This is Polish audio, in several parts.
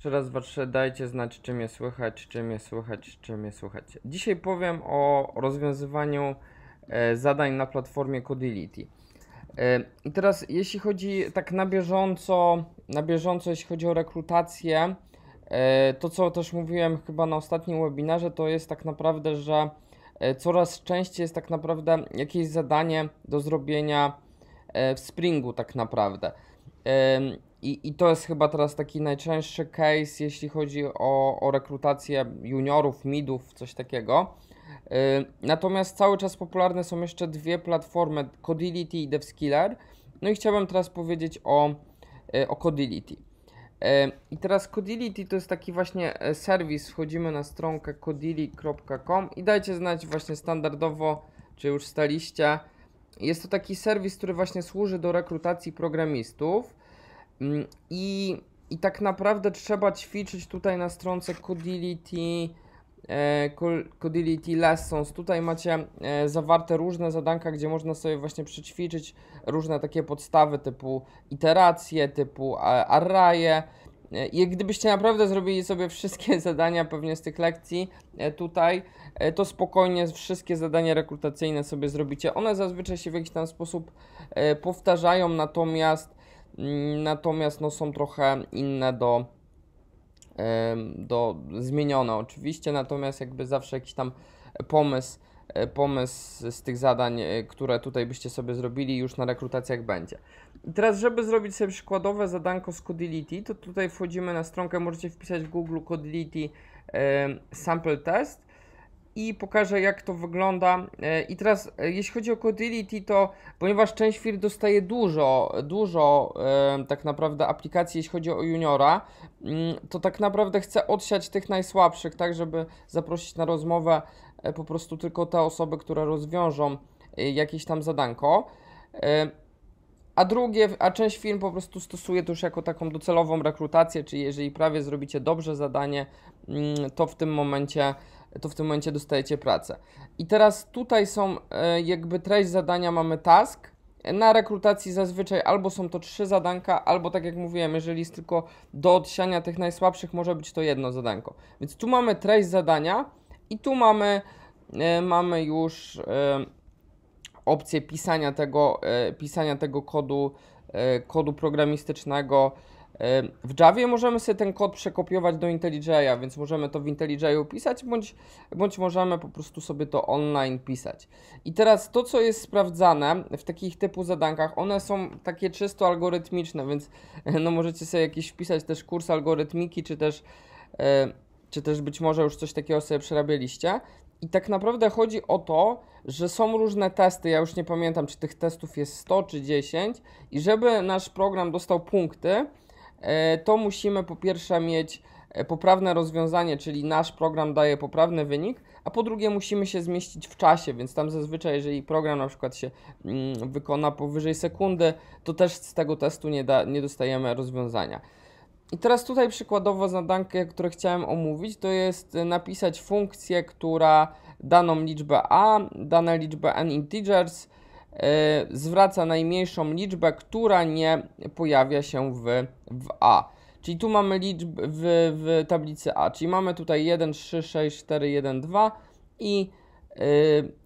Jeszcze raz wasze dajcie znać, czy mnie słychać, czy mnie słychać, czy mnie słychać. Dzisiaj powiem o rozwiązywaniu e, zadań na platformie Codility. E, I teraz jeśli chodzi tak na bieżąco, na bieżąco jeśli chodzi o rekrutację, e, to co też mówiłem chyba na ostatnim webinarze, to jest tak naprawdę, że e, coraz częściej jest tak naprawdę jakieś zadanie do zrobienia e, w Springu tak naprawdę. I, I to jest chyba teraz taki najczęstszy case, jeśli chodzi o, o rekrutację juniorów, midów, coś takiego. Y, natomiast cały czas popularne są jeszcze dwie platformy, Codility i DevSkiller. No i chciałbym teraz powiedzieć o, y, o Codility. Y, I teraz Codility to jest taki właśnie e, serwis. Wchodzimy na stronkę codili.com i dajcie znać właśnie standardowo, czy już staliście. Jest to taki serwis, który właśnie służy do rekrutacji programistów. Mm, I, i tak naprawdę trzeba ćwiczyć tutaj na stronce Codility, e, Codility Lessons. Tutaj macie e, zawarte różne zadanka, gdzie można sobie właśnie przećwiczyć różne takie podstawy typu iteracje, typu e, arraye. I gdybyście naprawdę zrobili sobie wszystkie zadania pewnie z tych lekcji tutaj, to spokojnie wszystkie zadania rekrutacyjne sobie zrobicie. One zazwyczaj się w jakiś tam sposób powtarzają, natomiast Mm, natomiast no, są trochę inne do, do zmienione oczywiście, natomiast jakby zawsze jakiś tam pomysł, e, pomysł z tych zadań, e, które tutaj byście sobie zrobili już na rekrutacjach będzie. teraz, żeby zrobić sobie przykładowe zadanko z Codility, to tutaj wchodzimy na stronkę, możecie wpisać w Google Codility sample test i pokażę jak to wygląda. E, I teraz e, jeśli chodzi o Codility, to ponieważ część firm dostaje dużo, dużo e, tak naprawdę aplikacji, jeśli chodzi o juniora, mm, to tak naprawdę chcę odsiać tych najsłabszych, tak żeby zaprosić na rozmowę po prostu tylko te osoby, które rozwiążą jakieś tam zadanko. A drugie, a część firm po prostu stosuje to już jako taką docelową rekrutację, czyli jeżeli prawie zrobicie dobrze zadanie, mm, to w tym momencie to w tym momencie dostajecie pracę. I teraz tutaj są e, jakby treść zadania, mamy task. Na rekrutacji zazwyczaj albo są to trzy zadanka, albo tak jak mówiłem, jeżeli jest tylko do odsiania tych najsłabszych, może być to jedno zadanko. Więc tu mamy treść zadania i tu mamy, e, mamy już e, opcję pisania tego, pisania tego kodu, kodu programistycznego E, w Javie możemy sobie ten kod przekopiować do IntelliJ'a, więc możemy to w IntelliJ'u pisać, bądź, bądź możemy po prostu sobie to online pisać. I teraz to, co jest sprawdzane w takich typu zadankach, one są takie czysto algorytmiczne, więc e, no, możecie sobie jakiś wpisać też kurs algorytmiki, czy też, e, czy też być może już coś takiego sobie przerabialiście. I tak naprawdę chodzi o to, że są różne testy. Ja już nie pamiętam, czy tych testów jest 100 czy 10. I żeby nasz program dostał punkty, E, to musimy po pierwsze mieć e, poprawne rozwiązanie, czyli nasz program daje poprawny wynik, a po drugie musimy się zmieścić w czasie, więc tam zazwyczaj, jeżeli program na przykład się mm, wykona powyżej sekundy, to też z tego testu nie, da, nie dostajemy rozwiązania. I teraz tutaj przykładowo zadankę, które chciałem omówić, to jest e, napisać funkcję, która daną liczbę a, dane liczbę n integers, Y, zwraca najmniejszą liczbę, która nie pojawia się w, w A. Czyli tu mamy liczbę w, w tablicy A, czyli mamy tutaj 1, 3, 6, 4, 1, 2 i yy,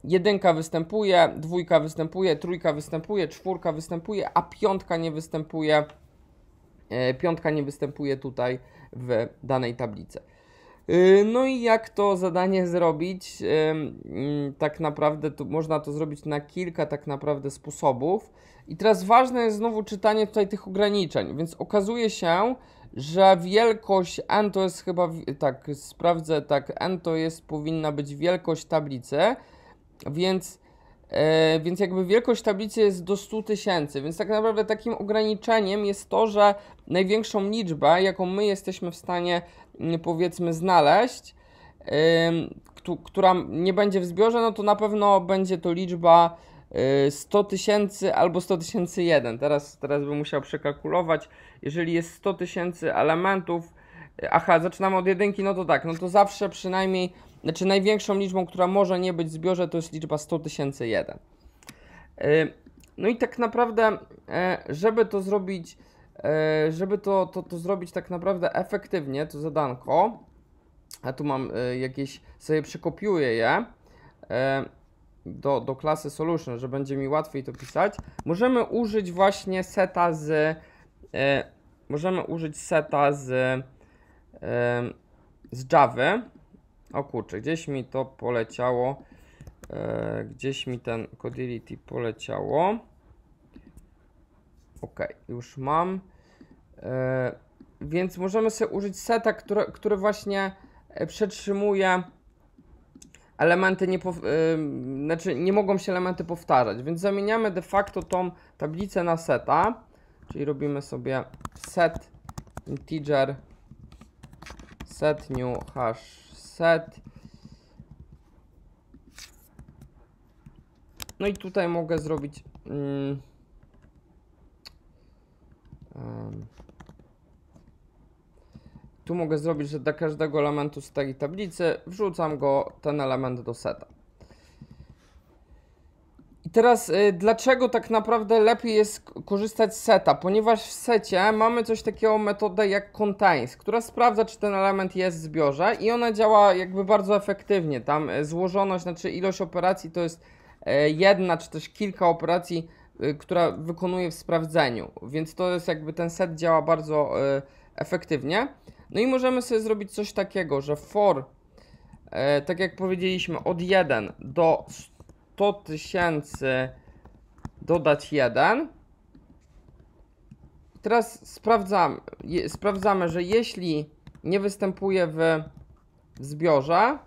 jedynka występuje, dwójka występuje, trójka występuje, czwórka występuje, a piątka nie występuje, yy, piątka nie występuje tutaj w danej tablicy. Y, no i jak to zadanie zrobić? Y, mm, tak naprawdę to, można to zrobić na kilka tak naprawdę sposobów. I teraz ważne jest znowu czytanie tutaj tych ograniczeń, więc okazuje się, że wielkość n to jest chyba, tak sprawdzę, tak n to jest, powinna być wielkość tablicy, więc, e, więc jakby wielkość tablicy jest do 100 tysięcy, więc tak naprawdę takim ograniczeniem jest to, że największą liczbę, jaką my jesteśmy w stanie powiedzmy znaleźć, która nie będzie w zbiorze, no to na pewno będzie to liczba 100 y, tysięcy albo 100 tysięcy jeden. Teraz, teraz bym musiał przekalkulować. Jeżeli jest 100 tysięcy elementów, y, aha, zaczynamy od jedynki, no to tak, no to zawsze przynajmniej, znaczy największą liczbą, która może nie być w zbiorze, to jest liczba 100 tysięcy jeden. Y, no i tak naprawdę, żeby to zrobić E, żeby to, to, to zrobić tak naprawdę efektywnie, to zadanko, a tu mam e, jakieś, sobie przekopiuję je e, do, do klasy solution, że będzie mi łatwiej to pisać, możemy użyć właśnie seta z, możemy użyć seta z, z Java. O kurczę, gdzieś mi to poleciało, gdzieś mi ten Codility poleciało. Ok, już mam. Yy, więc możemy sobie użyć seta, który, który właśnie e, przetrzymuje elementy nie, pow... Yy, znaczy nie mogą się elementy powtarzać, więc zamieniamy de facto tą tablicę na seta, czyli robimy sobie set integer set new hash set no i tutaj mogę zrobić yy, Um. Tu mogę zrobić, że dla każdego elementu z tej tablicy wrzucam go, ten element do seta. I teraz y, dlaczego tak naprawdę lepiej jest korzystać z seta? Ponieważ w secie mamy coś takiego metodę jak contains, która sprawdza czy ten element jest w zbiorze i ona działa jakby bardzo efektywnie. Tam y, złożoność, znaczy ilość operacji to jest y, jedna czy też kilka operacji Y, która wykonuje w sprawdzeniu, więc to jest jakby ten set działa bardzo y, efektywnie. No i możemy sobie zrobić coś takiego, że for, y, tak jak powiedzieliśmy, od 1 do 100 tysięcy dodać 1. Teraz sprawdzamy, sprawdzamy, że jeśli nie występuje w zbiorze,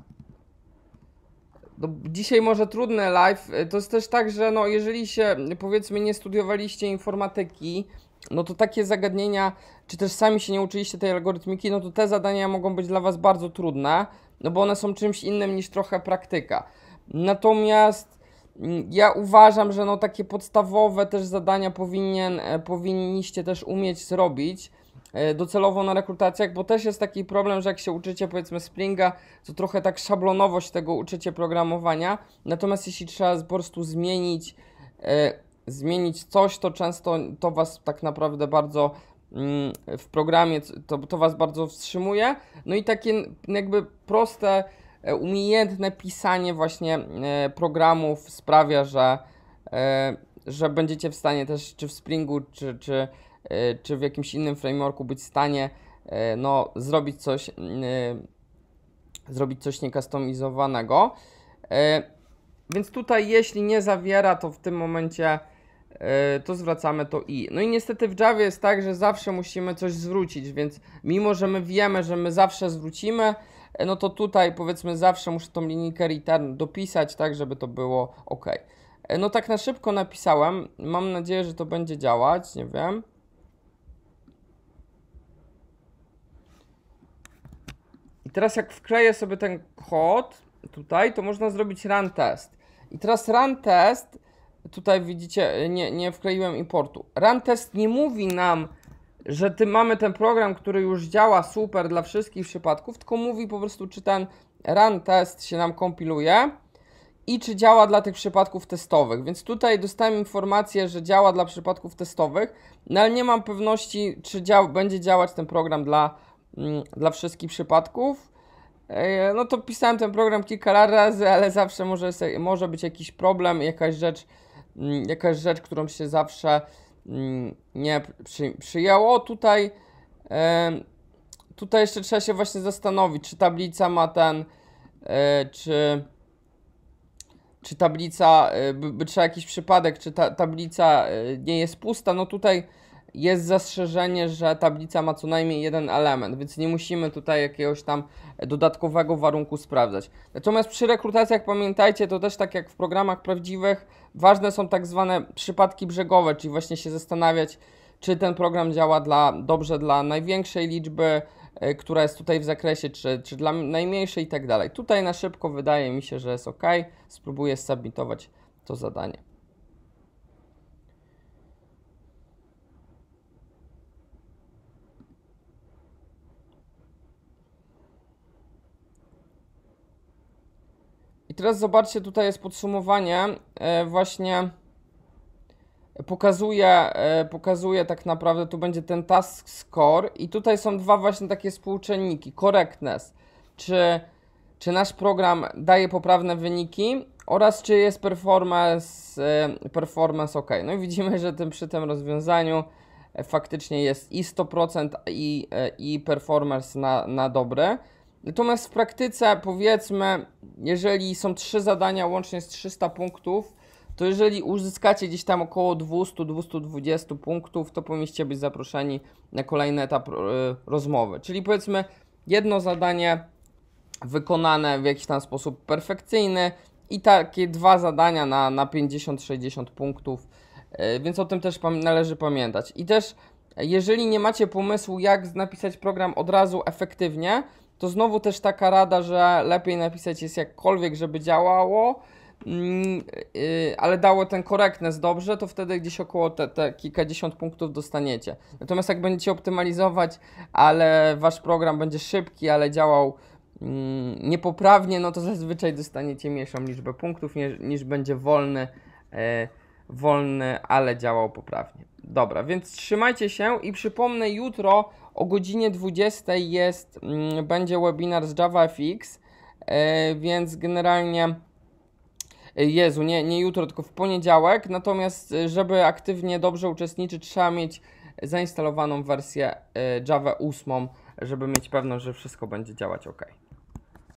no, dzisiaj może trudne live, e, to jest też tak, że no, jeżeli się powiedzmy nie studiowaliście informatyki, no to takie zagadnienia, czy też sami się nie uczyliście tej algorytmiki, no to te zadania mogą być dla Was bardzo trudne, no bo one są czymś innym niż trochę praktyka. Natomiast mm, ja uważam, że no takie podstawowe też zadania powinien, e, powinniście też umieć zrobić. E, docelowo na rekrutacjach, bo też jest taki problem, że jak się uczycie powiedzmy Springa, to trochę tak szablonowość tego uczycie programowania, natomiast jeśli trzeba po prostu zmienić, e, zmienić coś, to często to Was tak naprawdę bardzo mm, w programie, to, to Was bardzo wstrzymuje, no i takie jakby proste, e, umiejętne pisanie właśnie programów sprawia, że że będziecie w stanie też czy w Springu, czy, czy E, czy w jakimś innym frameworku być w stanie e, no, zrobić coś e, zrobić coś niekustomizowanego. Więc tutaj jeśli nie zawiera, to w tym momencie to zwracamy to i. No i niestety w Java jest tak, że zawsze musimy coś zwrócić, więc mimo, że my wiemy, że my zawsze zwrócimy, no to tutaj powiedzmy zawsze muszę tą linijkę return dopisać, tak żeby to było ok. No tak na szybko napisałem, mam nadzieję, że to będzie działać, nie wiem. I teraz jak wkleję sobie ten kod tutaj, to można zrobić run test. I teraz run test, tutaj widzicie, nie, nie wkleiłem importu. Run test nie mówi nam, że ty mamy ten program, który już działa super dla wszystkich przypadków, tylko mówi po prostu, czy ten run test się nam kompiluje i czy działa dla tych przypadków testowych. Więc tutaj dostałem informację, że działa dla przypadków testowych, no ale nie mam pewności, czy dział będzie działać ten program dla Mm, dla wszystkich przypadków. E, no to pisałem ten program kilka razy, ale zawsze może, może być jakiś problem, jakaś rzecz, mm, jakaś rzecz, którą się zawsze mm, nie przy, przyjęło. Tutaj, e, tutaj jeszcze trzeba się właśnie zastanowić, czy tablica ma ten, e, czy, czy tablica, by, by trzeba jakiś przypadek, czy ta, tablica nie jest pusta. No tutaj jest zastrzeżenie, że tablica ma co najmniej jeden element, więc nie musimy tutaj jakiegoś tam dodatkowego warunku sprawdzać. Natomiast przy rekrutacjach pamiętajcie, to też tak jak w programach prawdziwych, ważne są tak zwane przypadki brzegowe, czyli właśnie się zastanawiać, czy ten program działa dla, dobrze dla największej liczby, y, która jest tutaj w zakresie, czy, czy dla najmniejszej i tak dalej. Tutaj na szybko wydaje mi się, że jest ok. Spróbuję submitować to zadanie. teraz zobaczcie, tutaj jest podsumowanie. E, właśnie pokazuje, e, pokazuje tak naprawdę, tu będzie ten task score i tutaj są dwa właśnie takie współczynniki, correctness, czy, czy nasz program daje poprawne wyniki oraz czy jest performance, e, performance ok. No i widzimy, że tym, przy tym rozwiązaniu faktycznie jest i 100% i, i performance na, na dobre. Natomiast w praktyce, powiedzmy, jeżeli są trzy zadania łącznie z 300 punktów, to jeżeli uzyskacie gdzieś tam około 200-220 punktów, to powinniście być zaproszeni na kolejny etap e, rozmowy. Czyli powiedzmy, jedno zadanie wykonane w jakiś tam sposób perfekcyjny i takie dwa zadania na, na 50-60 punktów, e, więc o tym też należy pamiętać. I też, jeżeli nie macie pomysłu, jak napisać program od razu efektywnie, to znowu też taka rada, że lepiej napisać jest jakkolwiek, żeby działało, mm, y, ale dało ten correctness dobrze, to wtedy gdzieś około te, te kilkadziesiąt punktów dostaniecie. Natomiast jak będziecie optymalizować, ale wasz program będzie szybki, ale działał mm, niepoprawnie, no to zazwyczaj dostaniecie mniejszą liczbę punktów niż, niż będzie wolny, y, wolny, ale działał poprawnie. Dobra, więc trzymajcie się i przypomnę, jutro o godzinie 20 jest, mm, będzie webinar z JavaFX, e, więc generalnie... E, Jezu, nie, nie jutro, tylko w poniedziałek. Natomiast, e, żeby aktywnie dobrze uczestniczyć, trzeba mieć zainstalowaną wersję Java 8, żeby mieć pewność, że wszystko będzie działać ok.